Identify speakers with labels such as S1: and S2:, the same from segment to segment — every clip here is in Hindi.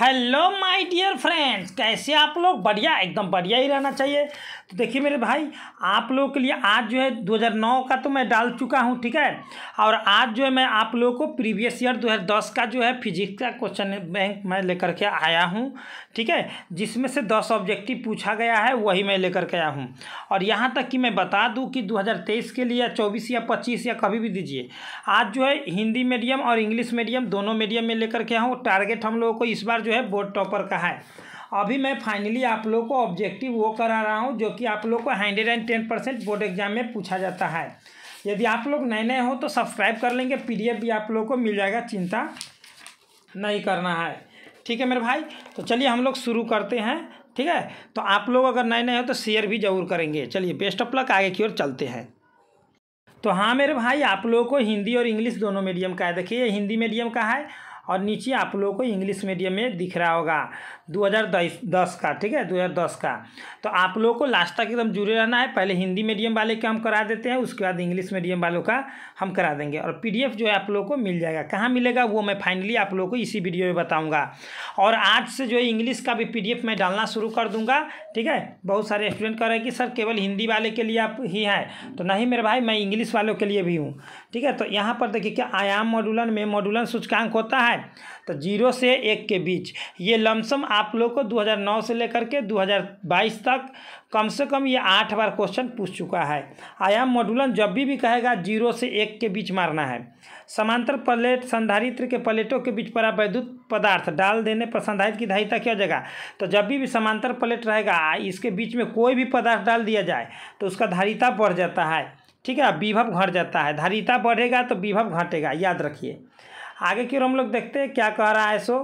S1: हेलो माय डियर फ्रेंड्स कैसे आप लोग बढ़िया एकदम बढ़िया ही रहना चाहिए तो देखिए मेरे भाई आप लोगों के लिए आज जो है 2009 का तो मैं डाल चुका हूँ ठीक है और आज जो है मैं आप लोगों को प्रीवियस ईयर 2010 का जो है फिजिक्स का क्वेश्चन बैंक मैं लेकर के आया हूँ ठीक है जिसमें से दस ऑब्जेक्टिव पूछा गया है वही मैं लेकर के आया हूँ और यहाँ तक कि मैं बता दूँ कि दो के लिए या चौबीस या पच्चीस या कभी भी दीजिए आज जो है हिंदी मीडियम और इंग्लिश मीडियम दोनों मीडियम में लेकर के आया हूँ टारगेट हम लोगों को इस बार जो है बोर्ड टॉपर का है अभी मैं फाइनली आप लोग को ऑब्जेक्टिव वो करा रहा हूँ जो कि आप लोग को hundred and ten percent board exam में पूछा जाता है यदि आप लोग नए नए हो तो सब्सक्राइब कर लेंगे पीडीएफ भी आप लोग को मिल जाएगा चिंता नहीं करना है ठीक है मेरे भाई तो चलिए हम लोग शुरू करते हैं ठीक है तो आप लोग अगर नए नए हो तो शेयर भी ज़रूर करेंगे चलिए बेस्ट ऑफ लक आगे की ओर चलते हैं तो हाँ मेरे भाई आप लोगों को हिंदी और इंग्लिश दोनों मीडियम का है देखिए हिंदी मीडियम का है और नीचे आप लोगों को इंग्लिश मीडियम में दिख रहा होगा 2010 का ठीक है 2010 का तो आप लोगों को लास्ट तक एकदम जुड़े रहना है पहले हिंदी मीडियम वाले के हम करा देते हैं उसके बाद इंग्लिश मीडियम वालों का हम करा देंगे और पीडीएफ जो है आप लोगों को मिल जाएगा कहाँ मिलेगा वो मैं फाइनली आप लोगों को इसी वीडियो में बताऊँगा और आज से जो है इंग्लिश का भी पी मैं डालना शुरू कर दूँगा ठीक है बहुत सारे स्टूडेंट कह रहे हैं कि सर केवल हिंदी वाले के लिए आप ही हैं तो नहीं मेरे भाई मैं इंग्लिश वालों के लिए भी हूँ ठीक है तो यहाँ पर देखिए क्या आयाम मॉडुलन में मॉडुलन सूचकांक होता है तो जीरो से एक के बीच ये लमसम आप लोग को 2009 से लेकर के 2022 तक कम से कम ये आठ बार क्वेश्चन पूछ चुका है आयाम मॉडुलन जब भी भी कहेगा जीरो से एक के बीच मारना है समांतर प्लेट संधारित्र के प्लेटों के बीच पर वैद्युत पदार्थ डाल देने पर संधारित्र की धारिता क्या हो जाएगा तो जब भी भी समांतर प्लेट रहेगा इसके बीच में कोई भी पदार्थ डाल दिया जाए तो उसका धारिता बढ़ जाता है ठीक है विभव घट जाता है धारिता बढ़ेगा तो विभव घटेगा याद रखिए आगे की ओर हम लोग देखते हैं क्या कह रहा है सो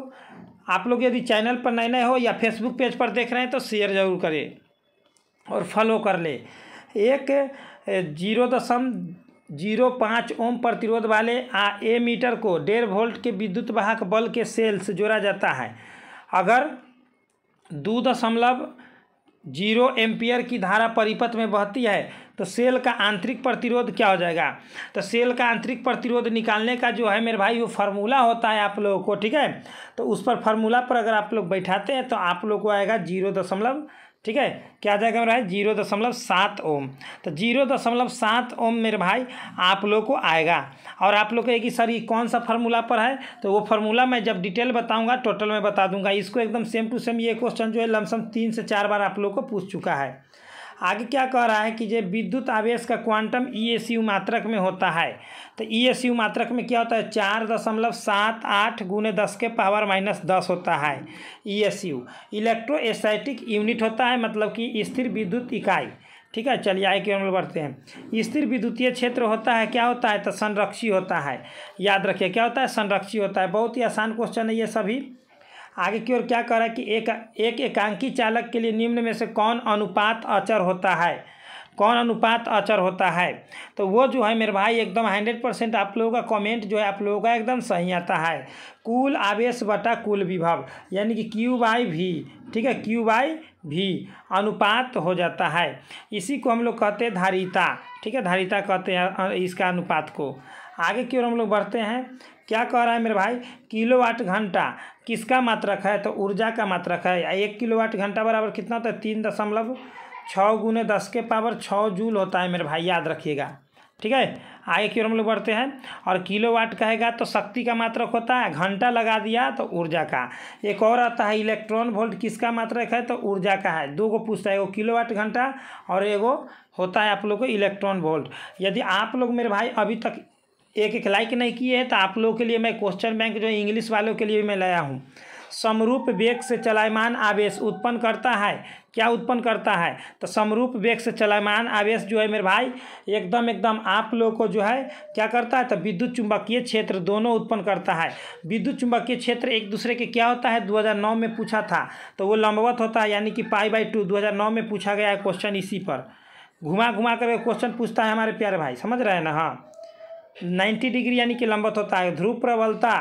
S1: आप लोग यदि चैनल पर नए नए हो या फेसबुक पेज पर देख रहे हैं तो शेयर जरूर करें और फॉलो कर ले एक जीरो दशम जीरो पाँच ओम प्रतिरोध वाले आ ए मीटर को डेढ़ वोल्ट के विद्युत वाहक बल के सेल से जोड़ा जाता है अगर दो दशमलव जीरो एम्पियर की धारा परिपथ में बहती है तो सेल का आंतरिक प्रतिरोध क्या हो जाएगा तो सेल का आंतरिक प्रतिरोध निकालने का जो है मेरे भाई वो फार्मूला होता है आप लोगों को ठीक है तो उस पर फार्मूला पर अगर आप लोग बैठाते हैं तो आप लोग को आएगा जीरो दशमलव ठीक है क्या जाएगा मेरा भाई जीरो दशमलव सात ओम तो जीरो दशमलव सात ओम मेरे भाई आप लोग को आएगा और आप लोग कहेगी सर ये कौन सा फार्मूला पर है तो वो फार्मूला मैं जब डिटेल बताऊंगा टोटल में बता दूंगा इसको एकदम सेम टू सेम ये क्वेश्चन जो है लमसम तीन से चार बार आप लोग को पूछ चुका है आगे क्या कह रहा है कि जो विद्युत आवेश का क्वांटम ई e मात्रक में होता है तो ई e मात्रक में क्या होता है चार दशमलव सात आठ गुने दस के पावर माइनस दस होता है ई एस यू एसाइटिक यूनिट होता है मतलब कि स्थिर विद्युत इकाई ठीक है चलिए आगे क्यों बढ़ते हैं स्थिर विद्युतीय क्षेत्र होता है क्या होता है तो संरक्षी होता है याद रखिए क्या होता है संरक्षी होता है बहुत ही आसान क्वेश्चन है ये सभी आगे की ओर क्या कह रहा है कि एक एक एकांकी चालक के लिए निम्न में से कौन अनुपात अचर होता है कौन अनुपात अचर होता है तो वो जो है मेरे भाई एकदम हंड्रेड परसेंट आप लोगों का कमेंट जो है आप लोगों का एकदम सही आता है कुल आवेश बटा कुल विभव यानी कि क्यू बाई भी ठीक है क्यू बाई भी अनुपात हो जाता है इसी को हम लोग कहते हैं धारिता ठीक है धारिता कहते हैं इसका अनुपात को आगे की ओर हम लोग बढ़ते हैं क्या कह रहा है मेरे भाई किलोवाट घंटा किसका मात्रक है तो ऊर्जा का मात्रक है एक किलोवाट घंटा बराबर कितना होता है तीन दशमलव छः गुने दस के पावर छः जूल होता है मेरे भाई याद रखिएगा ठीक है आगे की ओर हम लोग बढ़ते हैं और किलो वाट कहेगा तो शक्ति का मात्रक होता है घंटा लगा दिया तो ऊर्जा का एक और आता है इलेक्ट्रॉन वोल्ट किसका मात्रक है तो ऊर्जा का है दो को पूछता है एगो किलो वाट घंटा और एगो होता है आप लोग को इलेक्ट्रॉन वोल्ट यदि आप लोग मेरे भाई अभी तक एक एक लाइक नहीं किए हैं तो आप लोगों के लिए मैं क्वेश्चन बैंक जो इंग्लिश वालों के लिए मैं लाया हूँ समरूप वेग से चलायमान आवेश उत्पन्न करता है क्या उत्पन्न करता है तो समरूप वेग से चलायमान आवेश जो है मेरे भाई एकदम एकदम आप लोगों को जो है क्या करता है तो विद्युत चुंबकीय क्षेत्र दोनों उत्पन्न करता है विद्युत चुंबकीय क्षेत्र एक दूसरे के क्या होता है 2009 में पूछा था तो वो लंबवत होता है यानी कि पाई बाई टू दो में पूछा गया है क्वेश्चन इसी पर घुमा घुमा कर क्वेश्चन पूछता है हमारे प्यारे भाई समझ रहे हैं ना हाँ 90 डिग्री यानी कि लंबत होता है ध्रुव प्रबलता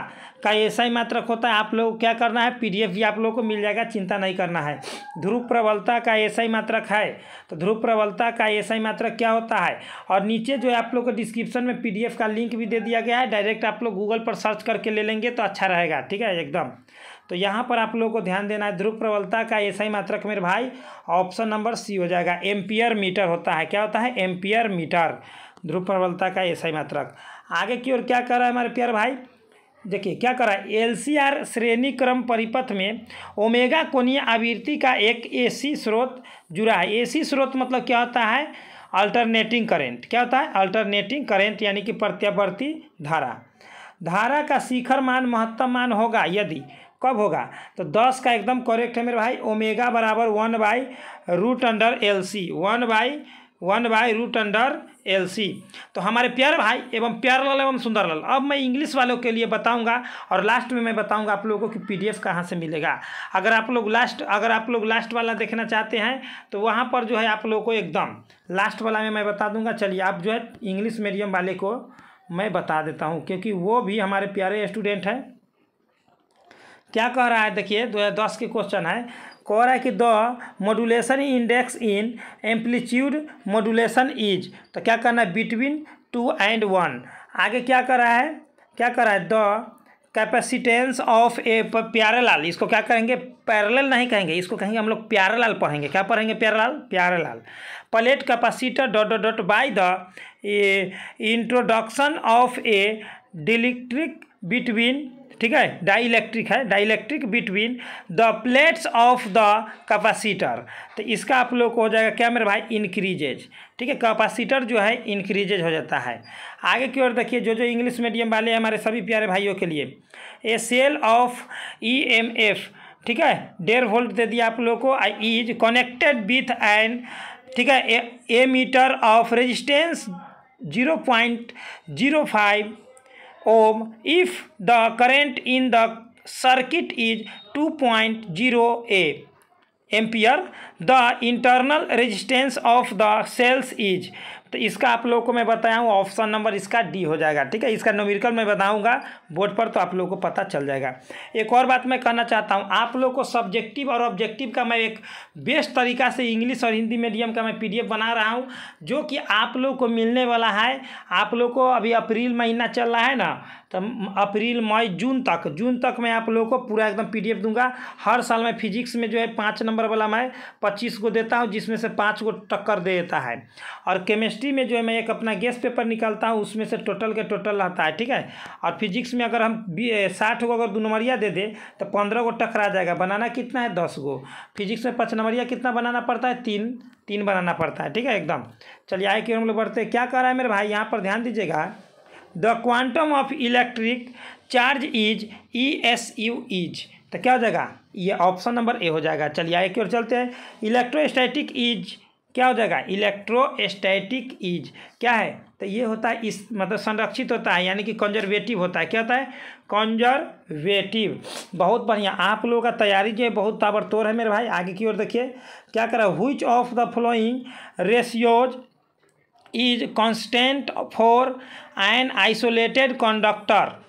S1: का ऐसा ही मात्रक होता है आप लोग क्या करना है पीडीएफ भी आप लोगों को मिल जाएगा चिंता नहीं करना है ध्रुव प्रबलता का ऐसा ही मात्रक है तो ध्रुव प्रबलता का ऐसा ही मात्रक क्या होता है और नीचे जो है आप लोग को डिस्क्रिप्शन में पीडीएफ का लिंक भी दे दिया गया है डायरेक्ट आप लोग गूगल पर सर्च करके ले लेंगे तो अच्छा रहेगा ठीक है एकदम तो यहाँ पर आप लोगों को ध्यान देना है ध्रुव प्रबलता का ऐसा ही मात्रक मेरे भाई ऑप्शन नंबर सी हो जाएगा एम्पियर मीटर होता है क्या होता है एम्पियर मीटर ध्रुव प्रबलता का एसआई मात्रक आगे की ओर क्या कर रहा है हमारे प्यार भाई देखिए क्या कर रहा है एलसीआर श्रेणी क्रम परिपथ में ओमेगा कोणीय आवृत्ति का एक एसी स्रोत जुड़ा है एसी स्रोत मतलब क्या होता है अल्टरनेटिंग करेंट क्या होता है अल्टरनेटिंग करेंट यानी कि प्रत्यावर्ती धारा धारा का शिखर मान महत्तम मान होगा यदि कब होगा तो दस का एकदम करेक्ट है मेरे भाई ओमेगा बराबर one by root under L C one by one by root under L C तो हमारे प्यारे भाई एवं प्यारलाल एवं सुंदरलाल अब मैं इंग्लिश वालों के लिए बताऊंगा और लास्ट में मैं बताऊंगा आप लोगों को कि पीडीएफ कहाँ से मिलेगा अगर आप लोग लास्ट अगर आप लोग लास्ट वाला देखना चाहते हैं तो वहाँ पर जो है आप लोगों को एकदम लास्ट वाला में मैं बता दूंगा चलिए आप जो है इंग्लिश मीडियम वाले को मैं बता देता हूँ क्योंकि वो भी हमारे प्यारे स्टूडेंट हैं क्या कह रहा है देखिए दो हज़ार दस की क्वेश्चन है कह रहा है कि the modulation index in amplitude modulation is तो क्या करना है बिटवीन टू एंड वन आगे क्या कर रहा है क्या कर रहा है the capacitance of a parallel इसको क्या कहेंगे पैरेलल नहीं कहेंगे इसको कहेंगे हम लोग प्यारेलाल पढ़ेंगे क्या पढ़ेंगे parallel parallel plate capacitor dot dot dot by the introduction of a dielectric between ठीक है डाइलेक्ट्रिक है dielectric between the plates of the capacitor तो इसका आप लोग को हो जाएगा क्या मेरे भाई इंक्रीजेज ठीक है कैपेसिटर जो है इंक्रीजेज हो जाता है आगे की ओर देखिए जो जो इंग्लिश मीडियम वाले हैं हमारे सभी प्यारे भाइयों के लिए a cell of E M F ठीक है डेढ़ वोल्ट दे दिया आप लोग को I is connected with an ठीक है a meter of resistance zero point zero five ohm if the current in the circuit is 2.0 A, ampere the internal resistance of the cells is तो इसका आप लोगों को मैं बताया हूँ ऑप्शन नंबर इसका डी हो जाएगा ठीक है इसका नोमिकल मैं बताऊँगा बोर्ड पर तो आप लोगों को पता चल जाएगा एक और बात मैं कहना चाहता हूँ आप लोग को सब्जेक्टिव और ऑब्जेक्टिव का मैं एक बेस्ट तरीका से इंग्लिश और हिंदी मीडियम का मैं पी बना रहा हूँ जो कि आप लोग को मिलने वाला है आप लोग को अभी अप्रैल महीना चल रहा है ना तो अप्रैल मई जून तक जून तक मैं आप लोगों को पूरा एकदम पीडीएफ दूंगा हर साल मैं फिजिक्स में जो है पाँच नंबर वाला मैं पच्चीस को देता हूँ जिसमें से पाँच को टक्कर दे देता है और केमिस्ट्री में जो है मैं एक अपना गैस पेपर निकालता हूँ उसमें से टोटल के टोटल रहता है ठीक है और फिजिक्स में अगर हम साठ को अगर दो नंबरिया दे दें तो पंद्रह को टकरा जाएगा बनाना कितना है दस को फिजिक्स में पाँच नंबरिया कितना बनाना पड़ता है तीन तीन बनाना पड़ता है ठीक है एकदम चलिए आए कि हम लोग बढ़ते क्या कर रहा है मेरे भाई यहाँ पर ध्यान दीजिएगा the quantum of electric charge is E S U is तो क्या हो जाएगा ये ऑप्शन नंबर ए हो जाएगा चलिए आगे की ओर चलते हैं इलेक्ट्रोस्टैटिक इज क्या हो जाएगा इलेक्ट्रोस्टैटिक इज क्या है तो ये होता है इस मतलब संरक्षित होता है यानी कि कंजर्वेटिव होता है क्या होता है कंजर्वेटिव बहुत बढ़िया आप लोगों का तैयारी जो है बहुत ताबड़तोड़ है मेरे भाई आगे की ओर देखिए क्या करा हुई of the flowing ratios is constant for an isolated conductor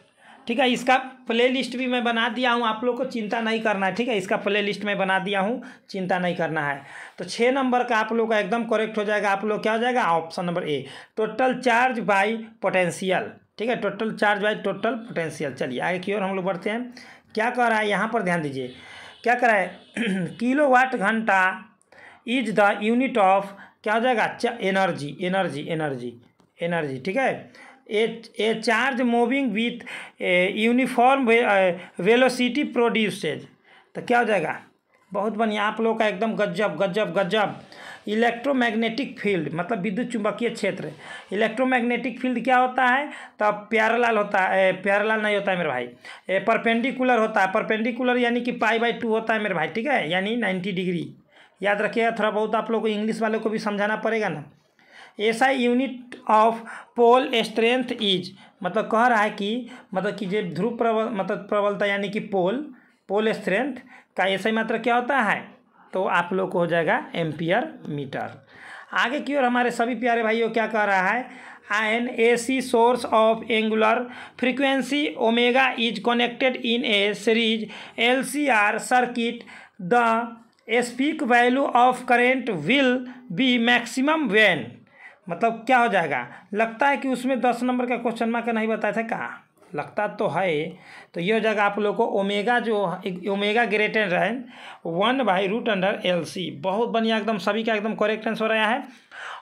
S1: ठीक है इसका प्ले लिस्ट भी मैं बना दिया हूँ आप लोग को चिंता नहीं करना है ठीक है इसका प्ले लिस्ट मैं बना दिया हूँ चिंता नहीं करना है तो छः नंबर का आप लोग का एकदम करेक्ट हो जाएगा आप लोग क्या हो जाएगा option number A total charge by potential ठीक है total charge by total potential चलिए आगे की ओर हम लोग बढ़ते हैं क्या कर रहा है यहाँ पर ध्यान दीजिए क्या कर रहा है किलो वाट घंटा इज द यूनिट ऑफ क्या हो जाएगा एनर्जी एनर्जी एनर्जी एनर्जी ठीक है a a charge moving with uniform velocity produces तो क्या हो जाएगा बहुत बढ़िया आप लोग का एकदम गजब गजब गजब इलेक्ट्रोमैग्नेटिक फील्ड मतलब विद्युत चुंबकीय क्षेत्र इलेक्ट्रोमैग्नेटिक फील्ड क्या होता है तब प्यारालाल होता है प्यारालाल नहीं होता है मेरे भाई ए, परपेंडिकुलर होता है परपेंडिकुलर यानी कि पाई बाई टू होता है मेरे भाई ठीक है यानी नाइन्टी डिग्री याद रखिएगा थोड़ा बहुत आप लोग को इंग्लिश वाले को भी समझाना पड़ेगा ना ऐसा unit of pole strength is मतलब कह रहा है कि मतलब कि जो ध्रुव प्रबल मतलब प्रबलता यानी कि पोल पोल स्ट्रेंथ का ऐसा ही मात्रा क्या होता है तो आप लोग को हो जाएगा एम्पियर मीटर आगे की ओर हमारे सभी प्यारे भाइयों क्या कह रहा है an A C source of angular frequency omega is connected in a series L C R circuit the peak value of current will be maximum when मतलब क्या हो जाएगा लगता है कि उसमें दस नंबर का क्वेश्चन मार्क नहीं बताया था कहाँ लगता तो है तो ये हो जाएगा आप लोगों को ओमेगा जो ओमेगा ग्रेटर है one by root under L C बहुत बढ़िया एकदम सभी का एकदम करेक्ट आंसर आया है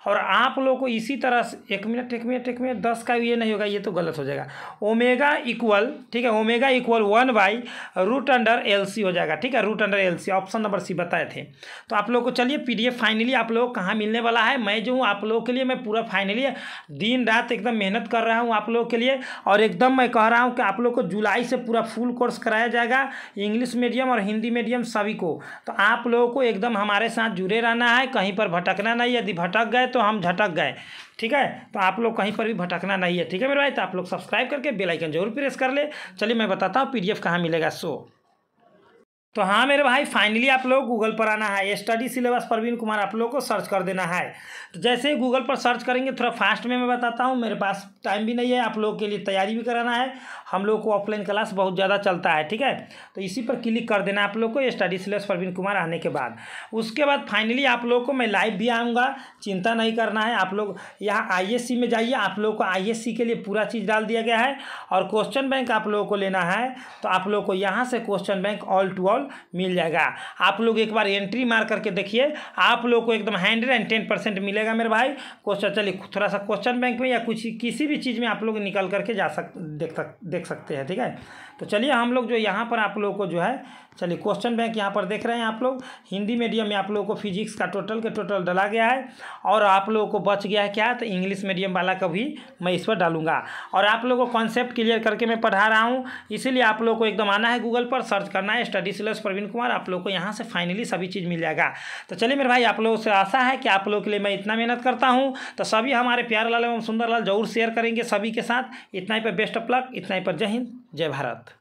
S1: और आप लोग को इसी तरह से एक मिनट एक मिनट एक मिनट दस का ये नहीं होगा ये तो गलत हो जाएगा ओमेगा इक्वल ठीक है omega equal one by root under L C हो जाएगा ठीक है root under L C option number C बताए थे तो आप लोग को चलिए पी फाइनली आप लोग कहाँ मिलने वाला है मैं जो हूँ आप लोगों के लिए मैं पूरा फाइनली दिन रात एकदम मेहनत कर रहा हूँ आप लोगों के लिए और एकदम मैं कह रहा हूँ कि आप लोग को जुलाई से पूरा फुल कोर्स कराया जाएगा इंग्लिश मीडियम और हिंदी मीडियम सभी को तो आप लोगों को एकदम हमारे साथ जुड़े रहना है कहीं पर भटकना नहीं यदि भटक गए तो हम झटक गए ठीक है तो आप लोग कहीं पर भी भटकना नहीं है ठीक है मेरे भाई तो आप लोग सब्सक्राइब करके बेलाइकन जरूर प्रेस कर ले चलिए मैं बताता हूँ पीडीएफ डी कहाँ मिलेगा सो तो हाँ मेरे भाई फाइनली आप लोग गूगल पर आना है स्टडी सिलेबस प्रवीण कुमार आप लोग को सर्च कर देना है तो जैसे ही गूगल पर सर्च करेंगे थोड़ा फास्ट में मैं बताता हूँ मेरे पास टाइम भी नहीं है आप लोगों के लिए तैयारी भी कराना है हम लोग को ऑफलाइन क्लास बहुत ज़्यादा चलता है ठीक है तो इसी पर क्लिक कर देना आप लोग को स्टडी सिलेबस प्रवीण कुमार आने के बाद उसके बाद फाइनली आप लोग को मैं लाइव भी आऊँगा चिंता नहीं करना है आप लोग यहाँ आई में जाइए आप लोग को आई के लिए पूरा चीज़ डाल दिया गया है और क्वेश्चन बैंक आप लोगों को लेना है तो आप लोग को यहाँ से question bank all to all form मिल जाएगा आप लोग एक बार एंट्री मार करके देखिए आप लोग को एकदम हंड्रेड एंड टेन परसेंट मिलेगा मेरे भाई क्वेश्चन चलिए थोड़ा सा क्वेश्चन बैंक में या कुछ किसी भी चीज़ में आप लोग निकल करके जा सक देख सक देख सकते हैं ठीक है तो चलिए हम लोग जो यहाँ पर आप लोगों को जो है चलिए क्वेश्चन बैंक यहाँ पर देख रहे हैं आप लोग हिंदी मीडियम में आप लोगों को फिजिक्स का टोटल के टोटल डाला गया है और आप लोगों को बच गया है क्या तो इंग्लिश मीडियम वाला का भी मैं इस पर डालूंगा और आप लोगों को कॉन्सेप्ट क्लियर करके मैं पढ़ा रहा हूँ इसीलिए आप लोगों को एकदम आना है गूगल पर सर्च करना है स्टडी सिलेस प्रवीण कुमार आप लोग को यहाँ से फाइनली सभी चीज़ मिल जाएगा तो चलिए मेरे भाई आप लोगों से आशा है कि आप लोगों के लिए मैं इतना मेहनत करता हूँ तो सभी हमारे प्यार लाल एवं सुंदर लाल जरूर शेयर करेंगे सभी के साथ इतना ही पर बेस्ट ऑफ लक इतना ही पर जय हिंद जय भारत